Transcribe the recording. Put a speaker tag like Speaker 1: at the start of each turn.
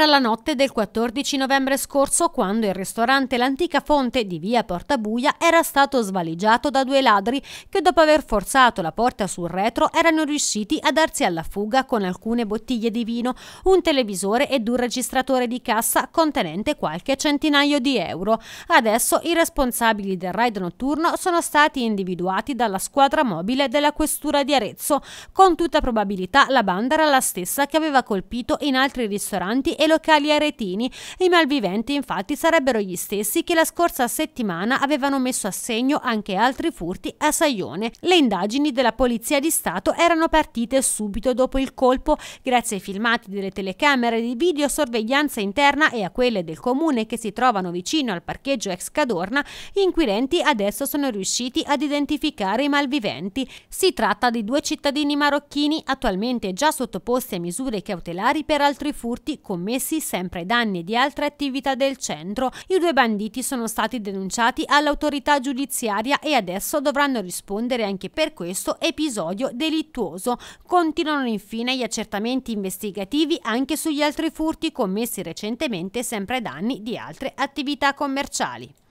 Speaker 1: Era la notte del 14 novembre scorso quando il ristorante L'Antica Fonte di via Portabuia era stato svaligiato da due ladri che dopo aver forzato la porta sul retro erano riusciti a darsi alla fuga con alcune bottiglie di vino, un televisore ed un registratore di cassa contenente qualche centinaio di euro. Adesso i responsabili del raid notturno sono stati individuati dalla squadra mobile della questura di Arezzo. Con tutta probabilità la banda era la stessa che aveva colpito in altri ristoranti e locali aretini. I malviventi infatti sarebbero gli stessi che la scorsa settimana avevano messo a segno anche altri furti a Saione. Le indagini della Polizia di Stato erano partite subito dopo il colpo grazie ai filmati delle telecamere di videosorveglianza interna e a quelle del comune che si trovano vicino al parcheggio ex Cadorna, gli inquirenti adesso sono riusciti ad identificare i malviventi. Si tratta di due cittadini marocchini attualmente già sottoposti a misure cautelari per altri furti commessi commessi sempre ai danni di altre attività del centro. I due banditi sono stati denunciati all'autorità giudiziaria e adesso dovranno rispondere anche per questo episodio delittuoso. Continuano infine gli accertamenti investigativi anche sugli altri furti commessi recentemente sempre ai danni di altre attività commerciali.